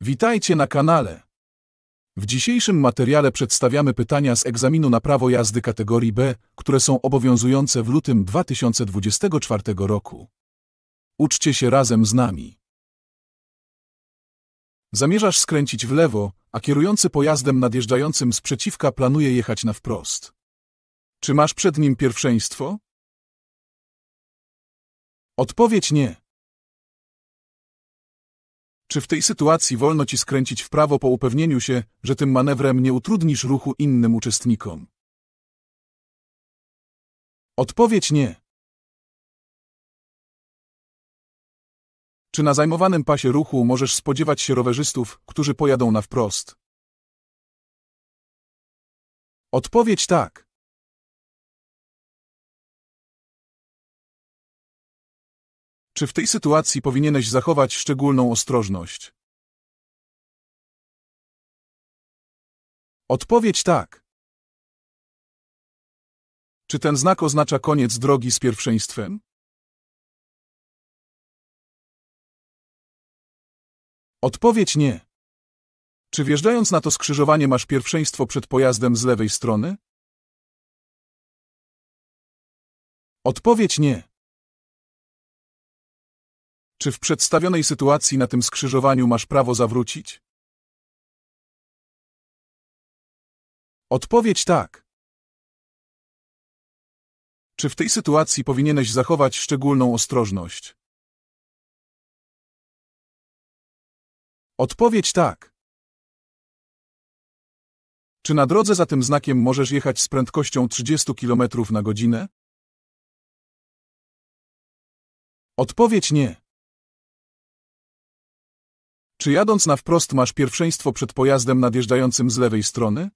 Witajcie na kanale. W dzisiejszym materiale przedstawiamy pytania z egzaminu na prawo jazdy kategorii B, które są obowiązujące w lutym 2024 roku. Uczcie się razem z nami. Zamierzasz skręcić w lewo, a kierujący pojazdem nadjeżdżającym z przeciwka planuje jechać na wprost. Czy masz przed nim pierwszeństwo? Odpowiedź nie. Czy w tej sytuacji wolno ci skręcić w prawo po upewnieniu się, że tym manewrem nie utrudnisz ruchu innym uczestnikom? Odpowiedź nie. Czy na zajmowanym pasie ruchu możesz spodziewać się rowerzystów, którzy pojadą na wprost? Odpowiedź tak. Czy w tej sytuacji powinieneś zachować szczególną ostrożność? Odpowiedź tak. Czy ten znak oznacza koniec drogi z pierwszeństwem? Odpowiedź nie. Czy wjeżdżając na to skrzyżowanie masz pierwszeństwo przed pojazdem z lewej strony? Odpowiedź nie. Czy w przedstawionej sytuacji na tym skrzyżowaniu masz prawo zawrócić? Odpowiedź tak. Czy w tej sytuacji powinieneś zachować szczególną ostrożność? Odpowiedź tak. Czy na drodze za tym znakiem możesz jechać z prędkością 30 km na godzinę? Odpowiedź nie. Czy jadąc na wprost masz pierwszeństwo przed pojazdem nadjeżdżającym z lewej strony?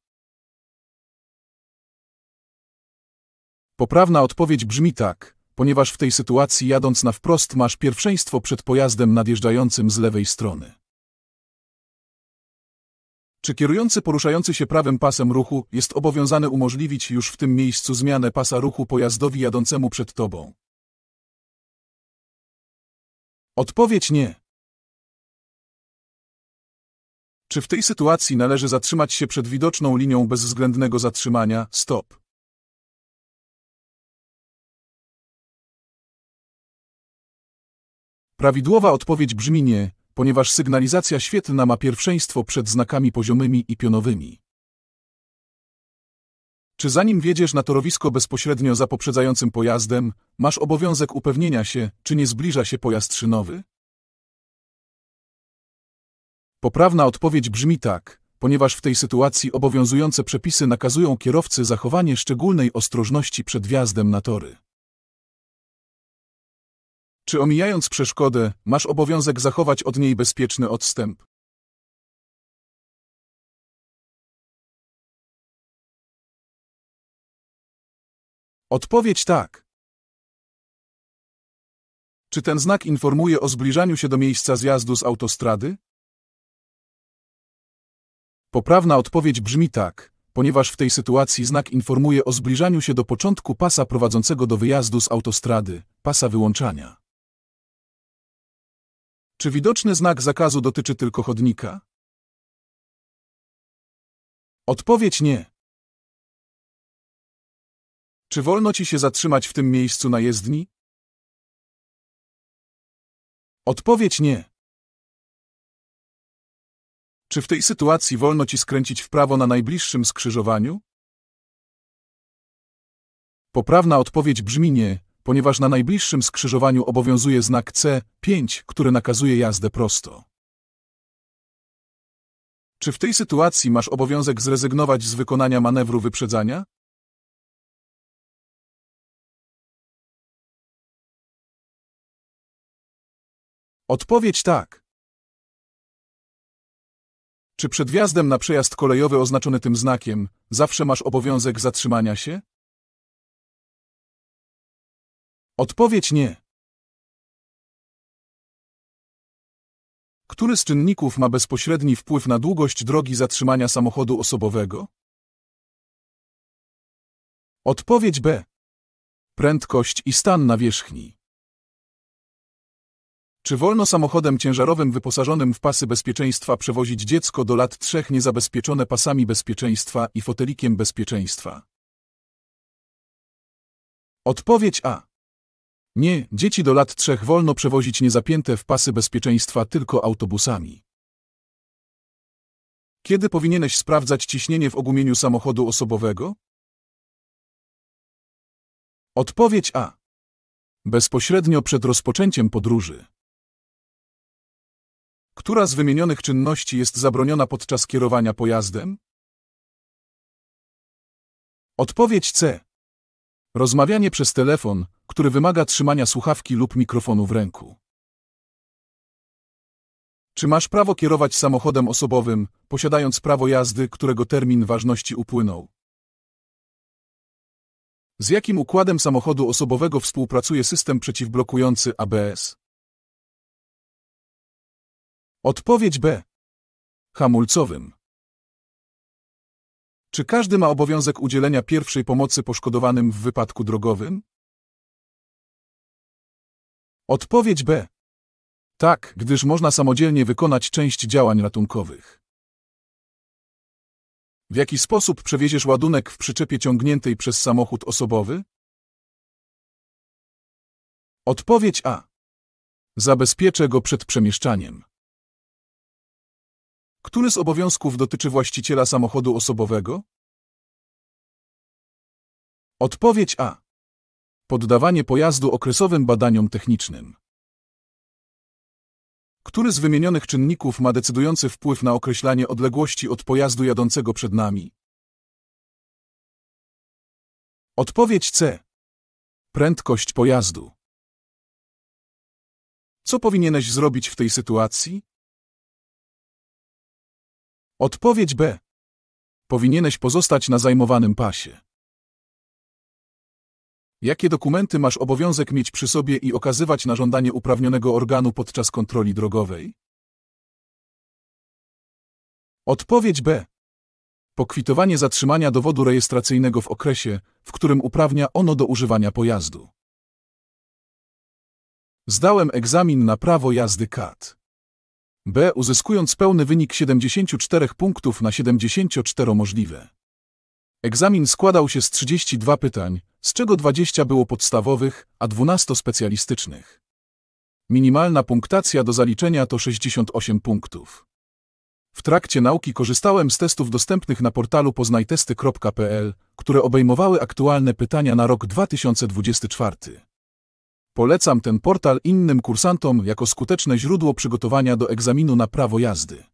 Poprawna odpowiedź brzmi tak, ponieważ w tej sytuacji jadąc na wprost masz pierwszeństwo przed pojazdem nadjeżdżającym z lewej strony. Czy kierujący poruszający się prawym pasem ruchu jest obowiązany umożliwić już w tym miejscu zmianę pasa ruchu pojazdowi jadącemu przed tobą? Odpowiedź nie. Czy w tej sytuacji należy zatrzymać się przed widoczną linią bezwzględnego zatrzymania stop? Prawidłowa odpowiedź brzmi nie, ponieważ sygnalizacja świetlna ma pierwszeństwo przed znakami poziomymi i pionowymi. Czy zanim wjedziesz na torowisko bezpośrednio za poprzedzającym pojazdem, masz obowiązek upewnienia się, czy nie zbliża się pojazd szynowy? Poprawna odpowiedź brzmi tak, ponieważ w tej sytuacji obowiązujące przepisy nakazują kierowcy zachowanie szczególnej ostrożności przed wjazdem na tory. Czy omijając przeszkodę, masz obowiązek zachować od niej bezpieczny odstęp? Odpowiedź tak. Czy ten znak informuje o zbliżaniu się do miejsca zjazdu z autostrady? Poprawna odpowiedź brzmi tak, ponieważ w tej sytuacji znak informuje o zbliżaniu się do początku pasa prowadzącego do wyjazdu z autostrady, pasa wyłączania. Czy widoczny znak zakazu dotyczy tylko chodnika? Odpowiedź nie. Czy wolno ci się zatrzymać w tym miejscu na jezdni? Odpowiedź nie. Czy w tej sytuacji wolno ci skręcić w prawo na najbliższym skrzyżowaniu? Poprawna odpowiedź brzmi nie, ponieważ na najbliższym skrzyżowaniu obowiązuje znak C5, który nakazuje jazdę prosto. Czy w tej sytuacji masz obowiązek zrezygnować z wykonania manewru wyprzedzania? Odpowiedź tak. Czy przed wjazdem na przejazd kolejowy oznaczony tym znakiem zawsze masz obowiązek zatrzymania się? Odpowiedź nie. Który z czynników ma bezpośredni wpływ na długość drogi zatrzymania samochodu osobowego? Odpowiedź B. Prędkość i stan nawierzchni. Czy wolno samochodem ciężarowym wyposażonym w pasy bezpieczeństwa przewozić dziecko do lat trzech niezabezpieczone pasami bezpieczeństwa i fotelikiem bezpieczeństwa? Odpowiedź A. Nie, dzieci do lat trzech wolno przewozić niezapięte w pasy bezpieczeństwa tylko autobusami. Kiedy powinieneś sprawdzać ciśnienie w ogumieniu samochodu osobowego? Odpowiedź A. Bezpośrednio przed rozpoczęciem podróży. Która z wymienionych czynności jest zabroniona podczas kierowania pojazdem? Odpowiedź C. Rozmawianie przez telefon, który wymaga trzymania słuchawki lub mikrofonu w ręku. Czy masz prawo kierować samochodem osobowym, posiadając prawo jazdy, którego termin ważności upłynął? Z jakim układem samochodu osobowego współpracuje system przeciwblokujący ABS? Odpowiedź B. Hamulcowym. Czy każdy ma obowiązek udzielenia pierwszej pomocy poszkodowanym w wypadku drogowym? Odpowiedź B. Tak, gdyż można samodzielnie wykonać część działań ratunkowych. W jaki sposób przewieziesz ładunek w przyczepie ciągniętej przez samochód osobowy? Odpowiedź A. Zabezpieczę go przed przemieszczaniem. Który z obowiązków dotyczy właściciela samochodu osobowego? Odpowiedź A. Poddawanie pojazdu okresowym badaniom technicznym. Który z wymienionych czynników ma decydujący wpływ na określanie odległości od pojazdu jadącego przed nami? Odpowiedź C. Prędkość pojazdu. Co powinieneś zrobić w tej sytuacji? Odpowiedź B. Powinieneś pozostać na zajmowanym pasie. Jakie dokumenty masz obowiązek mieć przy sobie i okazywać na żądanie uprawnionego organu podczas kontroli drogowej? Odpowiedź B. Pokwitowanie zatrzymania dowodu rejestracyjnego w okresie, w którym uprawnia ono do używania pojazdu. Zdałem egzamin na prawo jazdy CAT. B. Uzyskując pełny wynik 74 punktów na 74 możliwe. Egzamin składał się z 32 pytań, z czego 20 było podstawowych, a 12 specjalistycznych. Minimalna punktacja do zaliczenia to 68 punktów. W trakcie nauki korzystałem z testów dostępnych na portalu poznajtesty.pl, które obejmowały aktualne pytania na rok 2024. Polecam ten portal innym kursantom jako skuteczne źródło przygotowania do egzaminu na prawo jazdy.